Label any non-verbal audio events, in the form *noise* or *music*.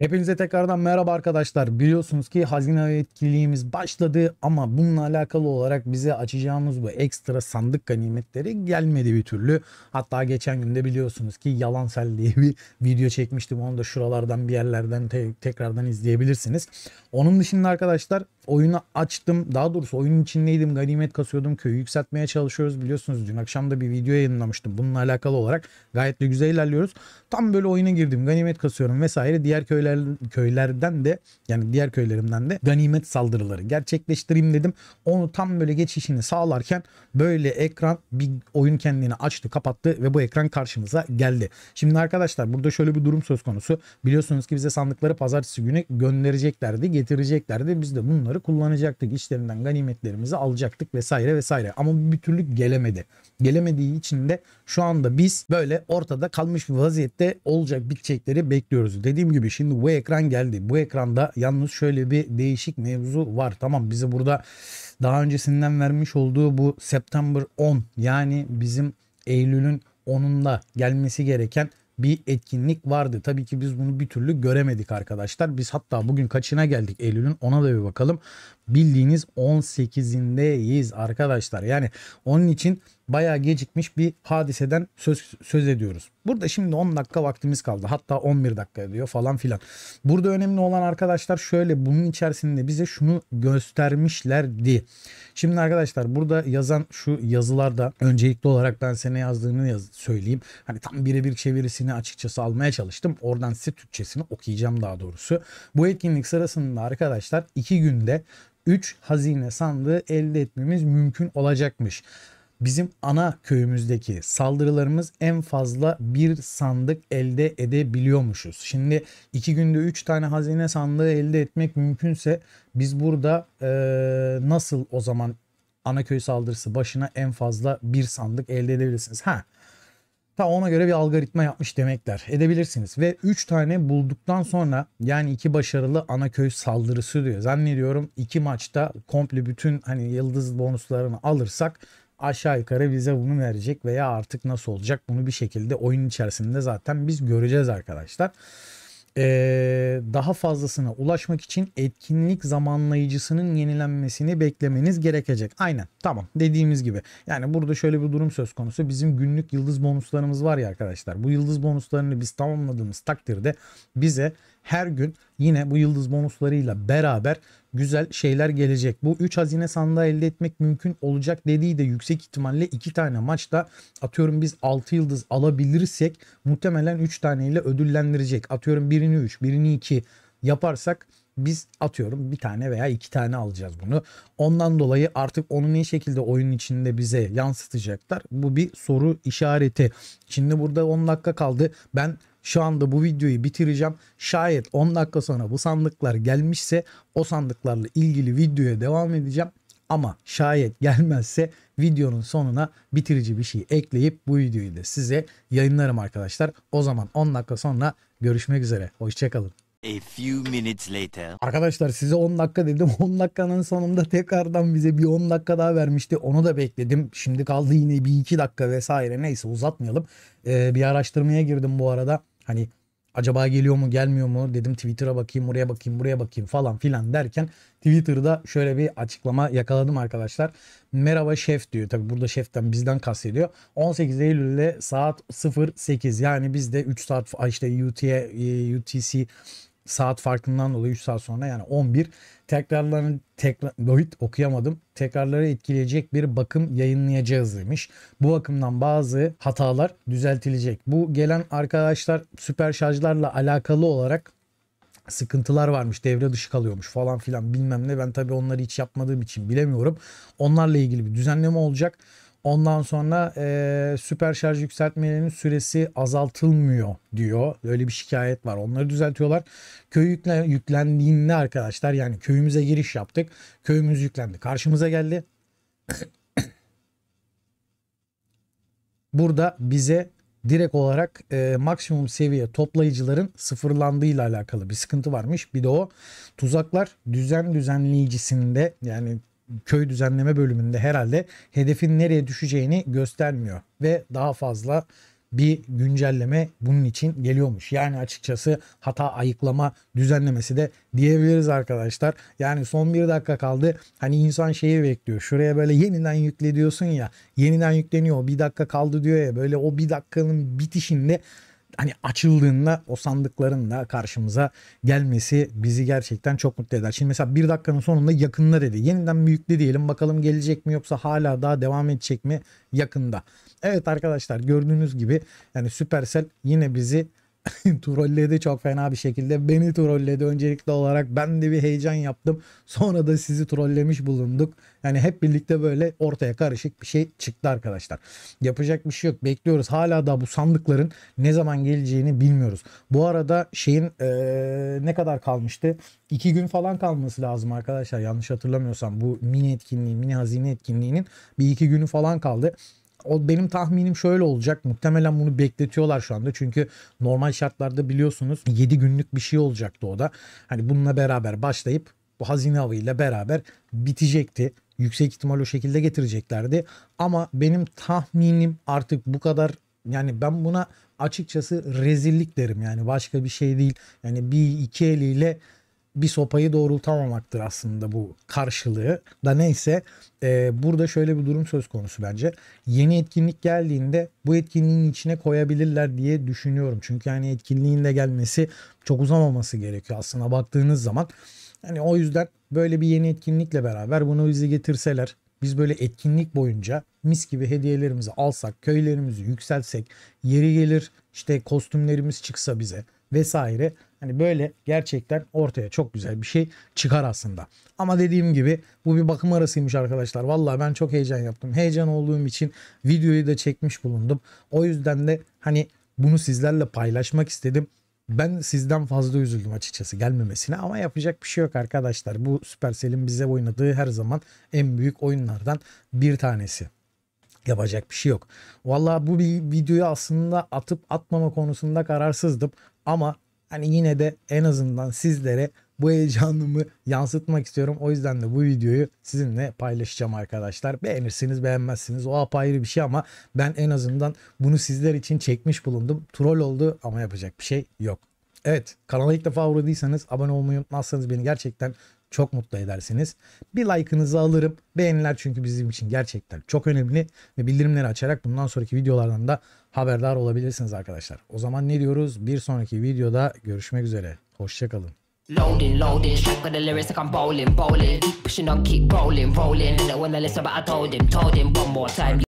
Hepinize tekrardan merhaba arkadaşlar. Biliyorsunuz ki hazine etkiliğimiz başladı ama bununla alakalı olarak bize açacağımız bu ekstra sandık ganimetleri gelmedi bir türlü. Hatta geçen günde biliyorsunuz ki yalan sel diye bir video çekmiştim. Onu da şuralardan bir yerlerden te tekrardan izleyebilirsiniz. Onun dışında arkadaşlar oyunu açtım. Daha doğrusu oyunun içindeydim. Ganimet kasıyordum. Köyü yükseltmeye çalışıyoruz. Biliyorsunuz dün akşam da bir video yayınlamıştım. Bununla alakalı olarak gayet de güzel ilerliyoruz. Tam böyle oyuna girdim. Ganimet kasıyorum vesaire. Diğer köyler köylerden de yani diğer köylerimden de ganimet saldırıları gerçekleştireyim dedim. Onu tam böyle geçişini sağlarken böyle ekran bir oyun kendini açtı kapattı ve bu ekran karşımıza geldi. Şimdi arkadaşlar burada şöyle bir durum söz konusu. Biliyorsunuz ki bize sandıkları pazartesi günü göndereceklerdi getireceklerdi. Biz de bunları paraları kullanacaktık. İşlerinden ganimetlerimizi alacaktık vesaire vesaire. Ama bir türlü gelemedi. Gelemediği için de şu anda biz böyle ortada kalmış bir vaziyette olacak bitecekleri bekliyoruz. Dediğim gibi şimdi bu ekran geldi. Bu ekranda yalnız şöyle bir değişik mevzu var. Tamam bizi burada daha öncesinden vermiş olduğu bu September 10 yani bizim Eylül'ün 10'unda gelmesi gereken bir etkinlik vardı. Tabii ki biz bunu bir türlü göremedik arkadaşlar. Biz hatta bugün kaçına geldik Eylül'ün ona da bir bakalım. Bildiğiniz 18'indeyiz arkadaşlar. Yani onun için bayağı gecikmiş bir hadiseden söz, söz ediyoruz. Burada şimdi 10 dakika vaktimiz kaldı. Hatta 11 dakika diyor falan filan. Burada önemli olan arkadaşlar şöyle bunun içerisinde bize şunu göstermişlerdi. Şimdi arkadaşlar burada yazan şu yazılarda öncelikli olarak ben sene yazdığını yaz söyleyeyim. Hani tam birebir çevirisini açıkçası almaya çalıştım. Oradan size Türkçesini okuyacağım daha doğrusu. Bu etkinlik sırasında arkadaşlar 2 günde 3 hazine sandığı elde etmemiz mümkün olacakmış. Bizim ana köyümüzdeki saldırılarımız en fazla bir sandık elde edebiliyormuşuz. Şimdi iki günde üç tane hazine sandığı elde etmek mümkünse biz burada e, nasıl o zaman ana köy saldırısı başına en fazla bir sandık elde edebilirsiniz? Ha Ta ona göre bir algoritma yapmış demekler. Edebilirsiniz. Ve üç tane bulduktan sonra yani iki başarılı ana köy saldırısı diyor. Zannediyorum iki maçta komple bütün hani yıldız bonuslarını alırsak aşağı yukarı bize bunu verecek veya artık nasıl olacak bunu bir şekilde oyun içerisinde zaten biz göreceğiz arkadaşlar. Ee, daha fazlasına ulaşmak için etkinlik zamanlayıcısının yenilenmesini beklemeniz gerekecek. Aynen tamam dediğimiz gibi. Yani burada şöyle bir durum söz konusu. Bizim günlük yıldız bonuslarımız var ya arkadaşlar. Bu yıldız bonuslarını biz tamamladığımız takdirde bize her gün yine bu yıldız bonuslarıyla beraber güzel şeyler gelecek. Bu 3 hazine sandığı elde etmek mümkün olacak dediği de yüksek ihtimalle 2 tane maçta atıyorum biz 6 yıldız alabilirsek muhtemelen 3 taneyle ödüllendirecek. Atıyorum birini 3 birini 2 yaparsak biz atıyorum bir tane veya iki tane alacağız bunu. Ondan dolayı artık onu ne şekilde oyunun içinde bize yansıtacaklar? Bu bir soru işareti. Şimdi burada 10 dakika kaldı. Ben şu anda bu videoyu bitireceğim. Şayet 10 dakika sonra bu sandıklar gelmişse o sandıklarla ilgili videoya devam edeceğim. Ama şayet gelmezse videonun sonuna bitirici bir şey ekleyip bu videoyu da size yayınlarım arkadaşlar. O zaman 10 dakika sonra görüşmek üzere. Hoşçakalın. A few minutes later. Arkadaşlar size 10 dakika dedim. 10 *laughs* dakikanın sonunda tekrardan bize bir 10 dakika daha vermişti. Onu da bekledim. Şimdi kaldı yine bir 2 dakika vesaire. Neyse uzatmayalım. Ee, bir araştırmaya girdim bu arada. Hani acaba geliyor mu gelmiyor mu dedim Twitter'a bakayım oraya bakayım buraya bakayım falan filan derken Twitter'da şöyle bir açıklama yakaladım arkadaşlar. Merhaba şef diyor. Tabi burada şeften bizden kastediyor. 18 Eylül'de saat 08 yani bizde 3 saat işte UTC, e, UTC saat farkından dolayı 3 saat sonra yani 11 tekrarların tekrar Lloyd okuyamadım. Tekrarları etkileyecek bir bakım yayınlayacağız demiş. Bu bakımdan bazı hatalar düzeltilecek. Bu gelen arkadaşlar süper şarjlarla alakalı olarak sıkıntılar varmış devre dışı kalıyormuş falan filan bilmem ne ben tabi onları hiç yapmadığım için bilemiyorum. Onlarla ilgili bir düzenleme olacak. Ondan sonra e, süper şarj yükseltmelerinin süresi azaltılmıyor diyor. Böyle bir şikayet var. Onları düzeltiyorlar. Köy yükle, yüklendiğinde arkadaşlar yani köyümüze giriş yaptık. Köyümüz yüklendi. Karşımıza geldi. *coughs* Burada bize direkt olarak e, maksimum seviye toplayıcıların sıfırlandığıyla alakalı bir sıkıntı varmış. Bir de o tuzaklar düzen düzenleyicisinde yani köy düzenleme bölümünde herhalde hedefin nereye düşeceğini göstermiyor ve daha fazla bir güncelleme bunun için geliyormuş. Yani açıkçası hata ayıklama düzenlemesi de diyebiliriz arkadaşlar. Yani son bir dakika kaldı. Hani insan şeyi bekliyor. Şuraya böyle yeniden yükle diyorsun ya. Yeniden yükleniyor. Bir dakika kaldı diyor ya. Böyle o bir dakikanın bitişinde hani açıldığında o sandıkların da karşımıza gelmesi bizi gerçekten çok mutlu eder. Şimdi mesela bir dakikanın sonunda yakında dedi. Yeniden büyükle diyelim bakalım gelecek mi yoksa hala daha devam edecek mi yakında. Evet arkadaşlar gördüğünüz gibi yani Supercell yine bizi *laughs* trolledi çok fena bir şekilde. Beni trolledi öncelikli olarak. Ben de bir heyecan yaptım. Sonra da sizi trollemiş bulunduk. Yani hep birlikte böyle ortaya karışık bir şey çıktı arkadaşlar. Yapacak bir şey yok. Bekliyoruz. Hala da bu sandıkların ne zaman geleceğini bilmiyoruz. Bu arada şeyin ee, ne kadar kalmıştı? İki gün falan kalması lazım arkadaşlar. Yanlış hatırlamıyorsam bu mini etkinliğin mini hazine etkinliğinin bir iki günü falan kaldı. O benim tahminim şöyle olacak. Muhtemelen bunu bekletiyorlar şu anda. Çünkü normal şartlarda biliyorsunuz 7 günlük bir şey olacaktı o da. Hani bununla beraber başlayıp bu hazine avıyla beraber bitecekti. Yüksek ihtimal o şekilde getireceklerdi. Ama benim tahminim artık bu kadar yani ben buna açıkçası rezillik derim yani başka bir şey değil. Yani bir iki eliyle bir sopayı doğrultamamaktır aslında bu karşılığı. Da neyse e, burada şöyle bir durum söz konusu bence. Yeni etkinlik geldiğinde bu etkinliğin içine koyabilirler diye düşünüyorum. Çünkü yani etkinliğin de gelmesi çok uzamaması gerekiyor aslında baktığınız zaman. Yani o yüzden böyle bir yeni etkinlikle beraber bunu bizi getirseler biz böyle etkinlik boyunca mis gibi hediyelerimizi alsak, köylerimizi yükselsek, yeri gelir işte kostümlerimiz çıksa bize vesaire Hani böyle gerçekten ortaya çok güzel bir şey çıkar aslında. Ama dediğim gibi bu bir bakım arasıymış arkadaşlar. Valla ben çok heyecan yaptım. Heyecan olduğum için videoyu da çekmiş bulundum. O yüzden de hani bunu sizlerle paylaşmak istedim. Ben sizden fazla üzüldüm açıkçası gelmemesine ama yapacak bir şey yok arkadaşlar. Bu Supercell'in bize oynadığı her zaman en büyük oyunlardan bir tanesi. Yapacak bir şey yok. Valla bu bir videoyu aslında atıp atmama konusunda kararsızdım. Ama Hani yine de en azından sizlere bu heyecanımı yansıtmak istiyorum. O yüzden de bu videoyu sizinle paylaşacağım arkadaşlar. Beğenirsiniz beğenmezsiniz o apayrı bir şey ama ben en azından bunu sizler için çekmiş bulundum. Troll oldu ama yapacak bir şey yok. Evet kanala ilk defa uğradıysanız abone olmayı unutmazsanız beni gerçekten çok mutlu edersiniz. Bir like'ınızı alırım. Beğeniler çünkü bizim için gerçekten çok önemli. Ve bildirimleri açarak bundan sonraki videolardan da haberdar olabilirsiniz arkadaşlar. O zaman ne diyoruz? Bir sonraki videoda görüşmek üzere. Hoşçakalın. Loading, loading, strap got the lyrics like I'm bowling, bowling. Pushing on, keep rolling, rolling. And when I listen, but I told him, told him one more time.